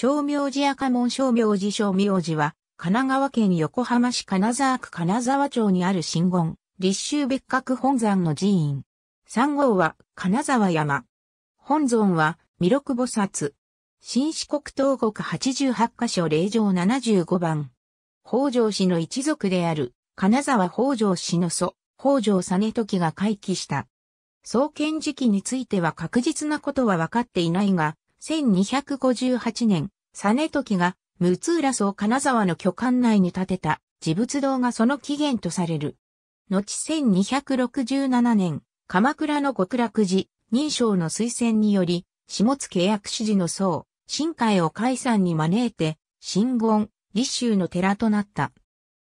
小苗寺赤門小苗寺小苗寺は、神奈川県横浜市金沢区金沢町にある神言、立州別格本山の寺院。三号は金沢山。本尊は弥勒菩薩。新四国東国88カ所霊場75番。北条氏の一族である、金沢北条氏の祖、北条実時が回帰した。創建時期については確実なことは分かっていないが、1258年、ト時が、六浦荘金沢の巨漢内に建てた、自仏堂がその起源とされる。後1267年、鎌倉の極楽寺、認証の推薦により、下津契約師寺の僧、新海を解散に招いて、新言、立州の寺となった。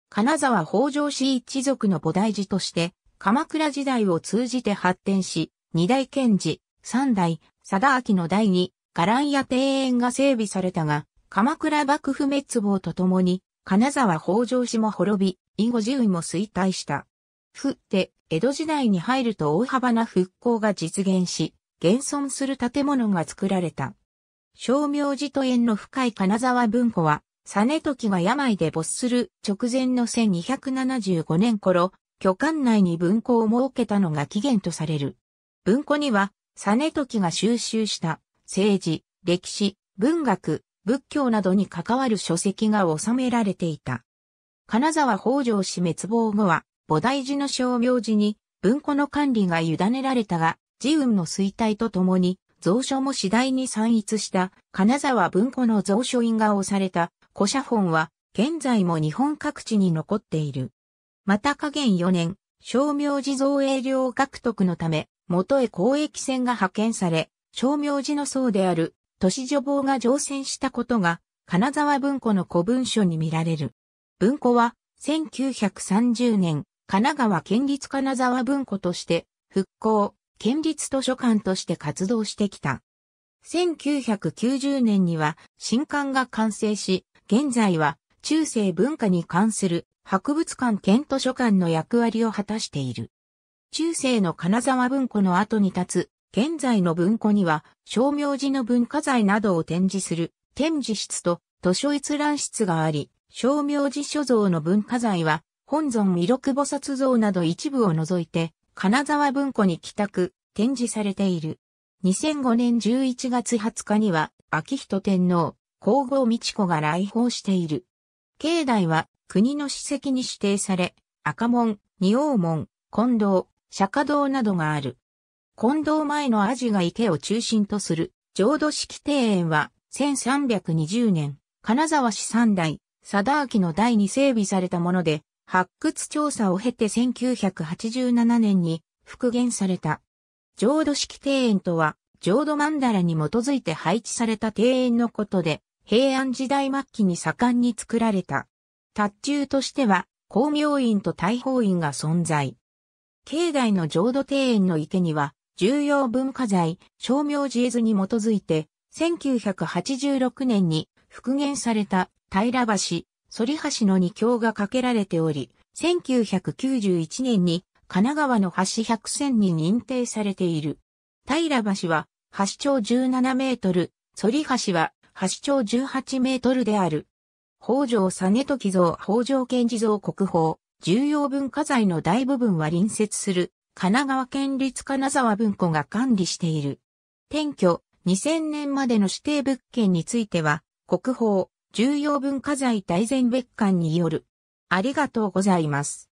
金沢北条氏一族の菩提寺として、鎌倉時代を通じて発展し、二代賢治、三代、貞明の第二、伽藍や庭園が整備されたが、鎌倉幕府滅亡とともに、金沢北条氏も滅び、隠語10位も衰退した。ふって、江戸時代に入ると大幅な復興が実現し、現存する建物が作られた。小明寺都園の深い金沢文庫は、実時が病で没する直前の1275年頃、巨漢内に文庫を設けたのが起源とされる。文庫には、実時が収集した政治、歴史、文学、仏教などに関わる書籍が収められていた。金沢北条氏滅亡後は、菩提寺の商名寺に文庫の管理が委ねられたが、寺運の衰退とともに、蔵書も次第に散逸した金沢文庫の蔵書院が押された古写本は、現在も日本各地に残っている。また加減4年、商名寺造営料獲得のため、元へ交易船が派遣され、照明寺の僧である、都市女房が乗船したことが、金沢文庫の古文書に見られる。文庫は、1930年、神奈川県立金沢文庫として、復興、県立図書館として活動してきた。1990年には、新館が完成し、現在は、中世文化に関する博物館兼図書館の役割を果たしている。中世の金沢文庫の後に立つ現在の文庫には、商名寺の文化財などを展示する展示室と図書閲覧室があり、商名寺所蔵の文化財は、本尊弥勒菩薩像など一部を除いて、金沢文庫に帰宅、展示されている。2005年11月20日には、秋人天皇、皇后美智子が来訪している。境内は国の史跡に指定され、赤門、仁王門、近藤、釈迦堂などがある。近藤前のアジが池を中心とする浄土式庭園は1320年、金沢市三代、田明の代に整備されたもので、発掘調査を経て1987年に復元された。浄土式庭園とは、浄土曼荼羅に基づいて配置された庭園のことで、平安時代末期に盛んに作られた。達中としては、光明院と大宝院が存在。境内の浄土庭園の池には、重要文化財、商名寺絵図に基づいて、1986年に復元された平橋、反橋の二橋が架けられており、1991年に神奈川の橋百選に認定されている。平橋は橋長17メートル、反橋は橋長18メートルである。北条実時像北条賢治像国宝、重要文化財の大部分は隣接する神奈川県立金沢文庫が管理している。転居2000年までの指定物件については、国宝、重要文化財大全別館による。ありがとうございます。